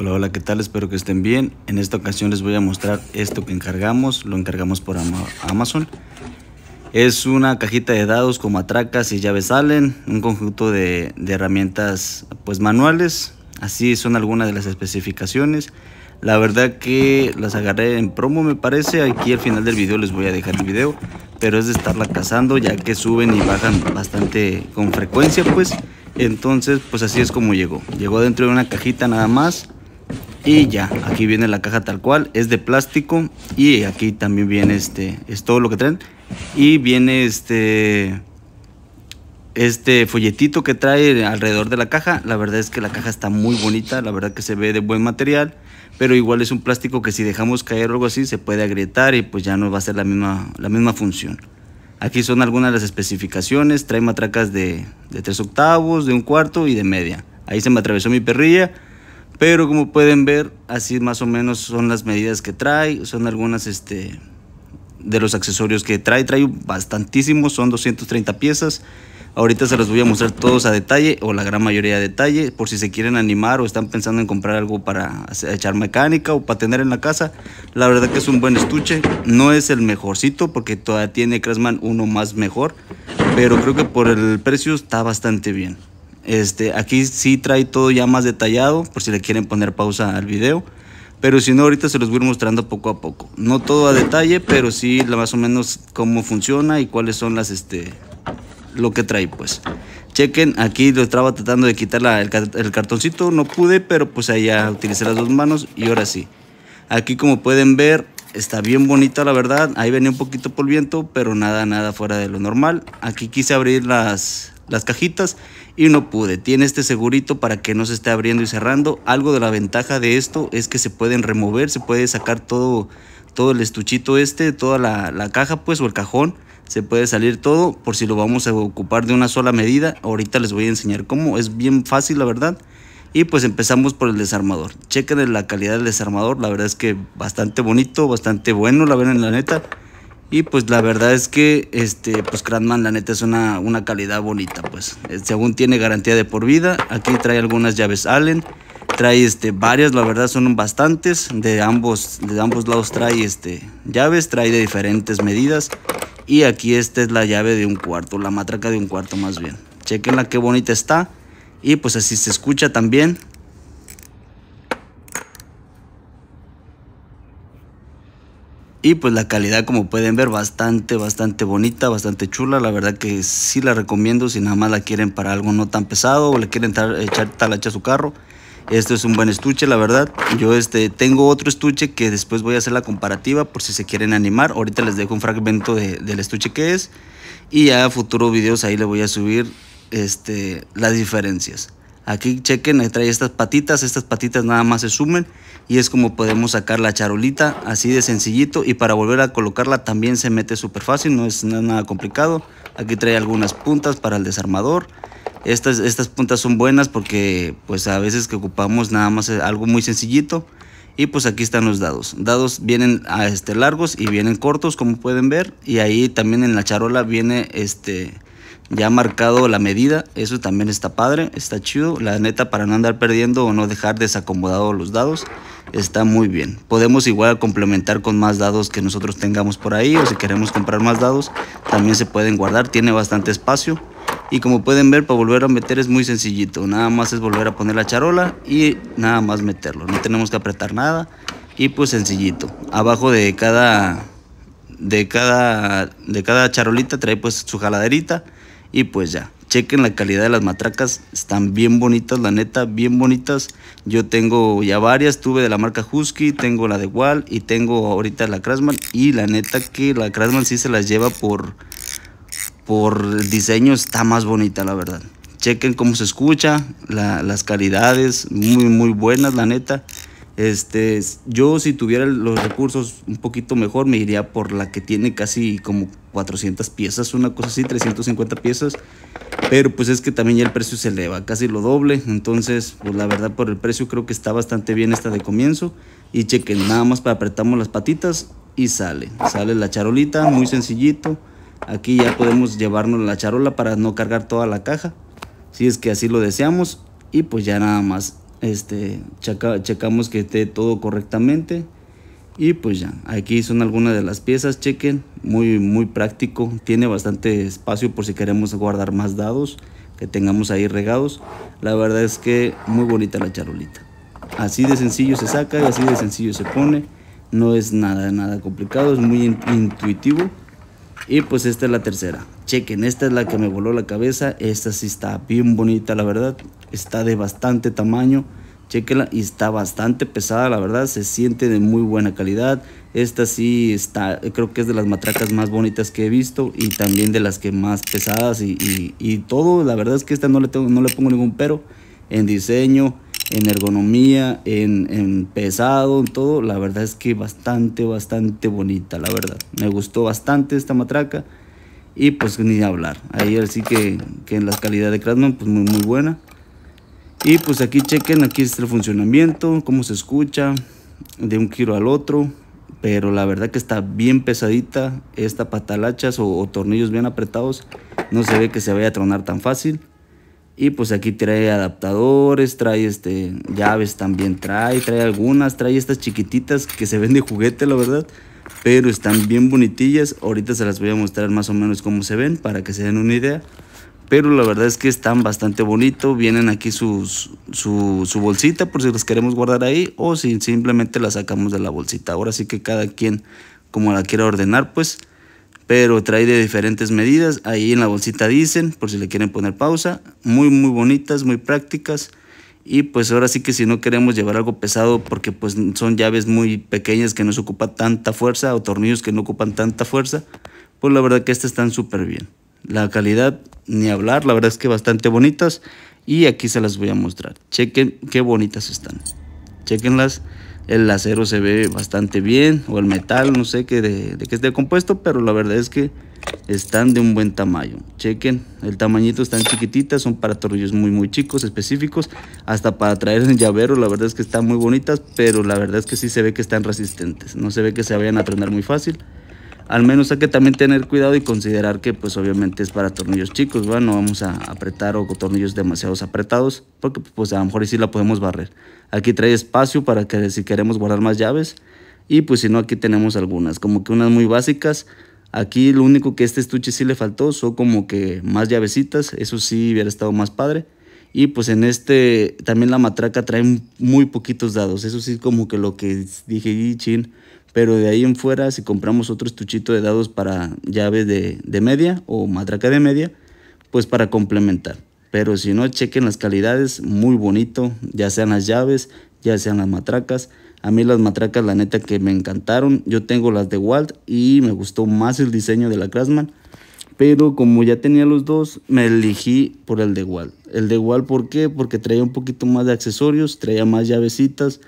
Hola, hola, ¿qué tal? Espero que estén bien. En esta ocasión les voy a mostrar esto que encargamos. Lo encargamos por Amazon. Es una cajita de dados con atracas y llaves salen Un conjunto de, de herramientas pues manuales. Así son algunas de las especificaciones. La verdad que las agarré en promo me parece. Aquí al final del video les voy a dejar el video. Pero es de estarla cazando ya que suben y bajan bastante con frecuencia pues. Entonces pues así es como llegó. Llegó dentro de una cajita nada más y ya aquí viene la caja tal cual es de plástico y aquí también viene este es todo lo que traen y viene este este folletito que trae alrededor de la caja la verdad es que la caja está muy bonita la verdad que se ve de buen material pero igual es un plástico que si dejamos caer algo así se puede agrietar y pues ya no va a ser la misma la misma función aquí son algunas de las especificaciones trae matracas de, de 3 octavos de un cuarto y de media ahí se me atravesó mi perrilla pero como pueden ver, así más o menos son las medidas que trae, son algunas este, de los accesorios que trae, trae bastantísimos, son 230 piezas. Ahorita se los voy a mostrar todos a detalle o la gran mayoría a detalle por si se quieren animar o están pensando en comprar algo para echar mecánica o para tener en la casa. La verdad que es un buen estuche, no es el mejorcito porque todavía tiene craftsman uno más mejor, pero creo que por el precio está bastante bien. Este, aquí sí trae todo ya más detallado, por si le quieren poner pausa al video. Pero si no, ahorita se los voy a ir mostrando poco a poco. No todo a detalle, pero sí más o menos cómo funciona y cuáles son las, este, lo que trae, pues. Chequen, aquí lo estaba tratando de quitar el, cartoncito, no pude, pero pues ahí ya utilicé las dos manos y ahora sí. Aquí como pueden ver, está bien bonita la verdad. Ahí venía un poquito por viento, pero nada, nada fuera de lo normal. Aquí quise abrir las, las cajitas y no pude. Tiene este segurito para que no se esté abriendo y cerrando. Algo de la ventaja de esto es que se pueden remover, se puede sacar todo, todo el estuchito este, toda la, caja pues o el cajón. Se puede salir todo por si lo vamos a ocupar de una sola medida. Ahorita les voy a enseñar cómo. Es bien fácil la verdad. Y pues empezamos por el desarmador. Chequen la calidad del desarmador. La verdad es que bastante bonito, bastante bueno la ven en la neta. Y pues la verdad es que este pues Cranman la neta es una, una calidad bonita, pues. Eh, según tiene garantía de por vida, aquí trae algunas llaves Allen. Trae este varias, la verdad son bastantes, de ambos de ambos lados trae este llaves, trae de diferentes medidas y aquí esta es la llave de un cuarto, la matraca de un cuarto más bien. Chequenla qué bonita está y pues así se escucha también. Y pues la calidad, como pueden ver, bastante, bastante bonita, bastante chula. La verdad que sí la recomiendo si nada más la quieren para algo no tan pesado o le quieren echar talacha a su carro. esto es un buen estuche, la verdad. Yo este, tengo otro estuche que después voy a hacer la comparativa por si se quieren animar. Ahorita les dejo un fragmento del estuche que es. Y a futuros videos ahí le voy a subir este, las diferencias. Aquí chequen, trae estas patitas, estas patitas nada más se sumen y es como podemos sacar la charolita, así de sencillito. Y para volver a colocarla también se mete súper fácil, no es, nada complicado. Aquí trae algunas puntas para el desarmador. Estas, estas puntas son buenas porque pues a veces que ocupamos nada más algo muy sencillito. Y pues aquí están los dados. Dados vienen a este, largos y vienen cortos como pueden ver. Y ahí también en la charola viene este ya ha marcado la medida, eso también está padre, está chido, la neta para no andar perdiendo o no dejar desacomodados los dados, está muy bien. Podemos igual complementar con más dados que nosotros tengamos por ahí o si queremos comprar más dados, también se pueden guardar, tiene bastante espacio. Y como pueden ver, para volver a meter es muy sencillito, nada más es volver a poner la charola y nada más meterlo, no tenemos que apretar nada y pues sencillito. Abajo de cada... De cada, de cada charolita trae pues su jaladerita y pues ya, chequen la calidad de las matracas, están bien bonitas, la neta, bien bonitas. Yo tengo ya varias, tuve de la marca Husky, tengo la de Wall y tengo ahorita la Krasman Y la neta que la Krasman sí se las lleva por, por el diseño, está más bonita la verdad. Chequen cómo se escucha, las calidades, muy muy buenas la neta. Este, yo si tuviera los recursos un poquito mejor, me iría por la que tiene casi como 400 piezas, una cosa así, 350 piezas. Pero pues es que también el precio se eleva, casi lo doble. Entonces, pues la verdad por el precio creo que está bastante bien esta de comienzo. Y chequen, nada más para apretamos las patitas y sale. Sale la charolita, muy sencillito. Aquí ya podemos llevarnos la charola para no cargar toda la caja. Si es que así lo deseamos. Y pues ya nada más este, checamos que esté todo correctamente y pues ya, aquí son algunas de las piezas, chequen, muy, muy práctico, tiene bastante espacio por si queremos guardar más dados que tengamos ahí regados, la verdad es que muy bonita la charolita, así de sencillo se saca y así de sencillo se pone, no es nada, nada complicado, es muy intuitivo y pues esta es la tercera, Chequen, esta es la que me voló la cabeza. Esta sí está bien bonita, la verdad. Está de bastante tamaño. Chequenla y está bastante pesada, la verdad. Se siente de muy buena calidad. Esta sí está, creo que es de las matracas más bonitas que he visto y también de las que más pesadas y, y, todo. La verdad es que esta no le, tengo, no le pongo ningún pero en diseño en ergonomía, en, en, pesado, en todo. La verdad es que bastante, bastante bonita, la verdad. Me gustó bastante esta matraca. Y pues ni hablar. ahí sí que, en la calidad de Craftsman, pues muy, muy buena. Y pues aquí chequen, aquí está el funcionamiento, cómo se escucha de un giro al otro. Pero la verdad que está bien pesadita esta patalachas o, tornillos bien apretados. No se ve que se vaya a tronar tan fácil. Y pues aquí trae adaptadores, trae este, llaves también trae, trae algunas, trae estas chiquititas que se ven de juguete, la verdad pero están bien bonitillas. Ahorita se las voy a mostrar más o menos cómo se ven para que se den una idea. Pero la verdad es que están bastante bonito. Vienen aquí su, su bolsita por si las queremos guardar ahí o si simplemente las sacamos de la bolsita. Ahora sí que cada quien como la quiera ordenar pues. Pero trae de diferentes medidas. Ahí en la bolsita dicen por si le quieren poner pausa. Muy muy bonitas, muy prácticas y pues ahora sí que si no queremos llevar algo pesado porque pues son llaves muy pequeñas que no se ocupa tanta fuerza o tornillos que no ocupan tanta fuerza, pues la verdad que estas están súper bien. La calidad, ni hablar, la verdad es que bastante bonitas y aquí se las voy a mostrar. Chequen qué bonitas están. Chequenlas, el acero se ve bastante bien o el metal, no sé qué de, de qué esté compuesto, pero la verdad es que están de un buen tamaño. Chequen, el tamañito están chiquititas, son para tornillos muy muy chicos, específicos, hasta para traer en llavero, la verdad es que están muy bonitas, pero la verdad es que sí se ve que están resistentes, no se ve que se vayan a prender muy fácil. Al menos hay que también tener cuidado y considerar que pues obviamente es para tornillos chicos, no vamos a apretar o tornillos demasiado apretados, porque pues a lo mejor si la podemos barrer. Aquí trae espacio para que si queremos guardar más llaves, y pues si no aquí tenemos algunas, como que unas muy básicas, Aquí lo único que este estuche sí le faltó son como que más llavecitas, eso sí hubiera estado más padre. Y pues en este también la matraca trae muy poquitos dados, eso sí como que lo que dije, y chin. Pero de ahí en fuera, si compramos otro estuchito de dados para llaves de, de media o matraca de media, pues para complementar. Pero si no, chequen las calidades, muy bonito, ya sean las llaves, ya sean las matracas. A mí las matracas, la neta, que me encantaron. Yo tengo las de Walt y me gustó más el diseño de la Craftsman. Pero como ya tenía los dos, me elegí por el de Walt. El de Walt, ¿por qué? Porque traía un poquito más de accesorios, traía más llavecitas.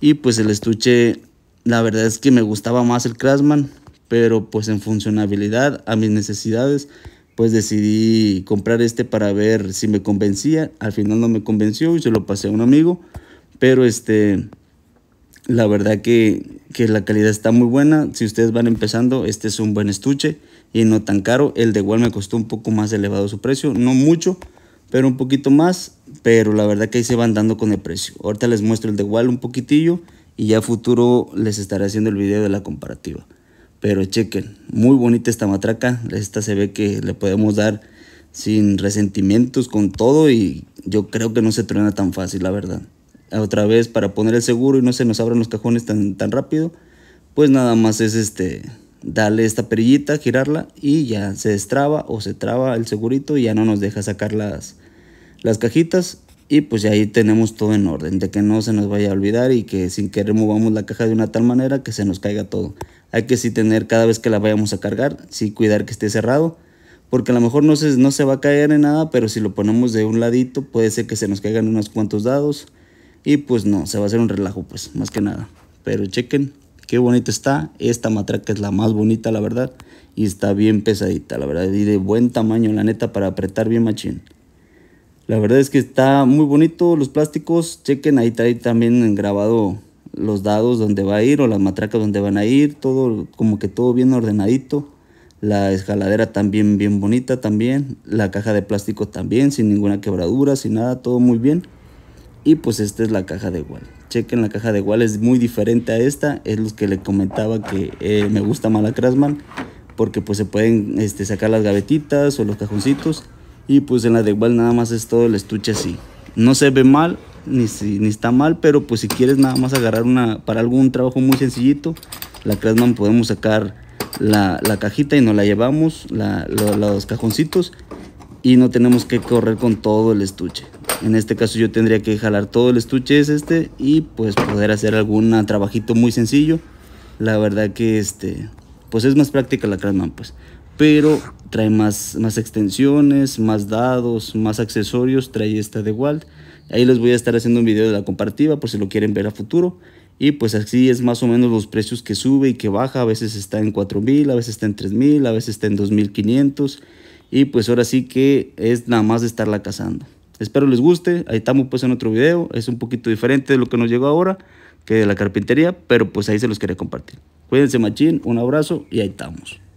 Y pues el estuche, la verdad es que me gustaba más el Craftsman. Pero pues en funcionabilidad, a mis necesidades, pues decidí comprar este para ver si me convencía. Al final no me convenció y se lo pasé a un amigo. Pero este la verdad que, la calidad está muy buena. Si ustedes van empezando, este es un buen estuche y no tan caro. El de igual me costó un poco más elevado su precio, no mucho, pero un poquito más. Pero la verdad que ahí se van dando con el precio. Ahorita les muestro el de igual un poquitillo y ya a futuro les estaré haciendo el video de la comparativa. Pero chequen, muy bonita esta matraca. Esta se ve que le podemos dar sin resentimientos con todo y yo creo que no se truena tan fácil, la verdad otra vez para poner el seguro y no se nos abran los cajones tan, tan rápido, pues nada más es este darle esta perillita, girarla y ya se destraba o se traba el segurito y ya no nos deja sacar las, las cajitas y pues ahí tenemos todo en orden, de que no se nos vaya a olvidar y que sin querer movamos la caja de una tal manera que se nos caiga todo. Hay que sí tener cada vez que la vayamos a cargar, sí cuidar que esté cerrado, porque a lo mejor no se, no se va a caer en nada, pero si lo ponemos de un ladito puede ser que se nos caigan unos cuantos dados y pues no, se va a hacer un relajo, pues, más que nada. Pero chequen qué bonita está. Esta matraca es la más bonita, la verdad. Y está bien pesadita, la verdad. Y de buen tamaño, la neta, para apretar bien machín. La verdad es que está muy bonito los plásticos. Chequen, ahí está ahí también grabado los dados donde va a ir o las matracas donde van a ir. Todo, como que todo bien ordenadito. La escaladera también bien bonita también. La caja de plástico también, sin ninguna quebradura, sin nada, todo muy bien. Y pues esta es la caja de igual. Chequen la caja de igual, es muy diferente a esta. Es lo que le comentaba que eh, me gusta más la Craftsman. Porque pues se pueden este, sacar las gavetitas o los cajoncitos. Y pues en la de igual nada más es todo el estuche así. No se ve mal, ni, si, ni está mal, pero pues si quieres nada más agarrar una para algún trabajo muy sencillito, la Craftsman podemos sacar la, cajita y nos la llevamos, los cajoncitos, y no tenemos que correr con todo el estuche. En este caso yo tendría que jalar todo el estuche es este y pues poder hacer algún trabajito muy sencillo. La verdad que este, pues es más práctica la Krasman pues. Pero trae más, más extensiones, más dados, más accesorios, trae esta de Walt. Ahí les voy a estar haciendo un video de la comparativa por si lo quieren ver a futuro. Y pues así es más o menos los precios que sube y que baja. A veces está en 4.000, a veces está en 3.000, a veces está en 2.500. Y pues ahora sí que es nada más estarla cazando. Espero les guste. Ahí estamos pues en otro video. Es un poquito diferente de lo que nos llegó ahora, que de la carpintería, pero pues ahí se los quería compartir. Cuídense machín, un abrazo y ahí estamos.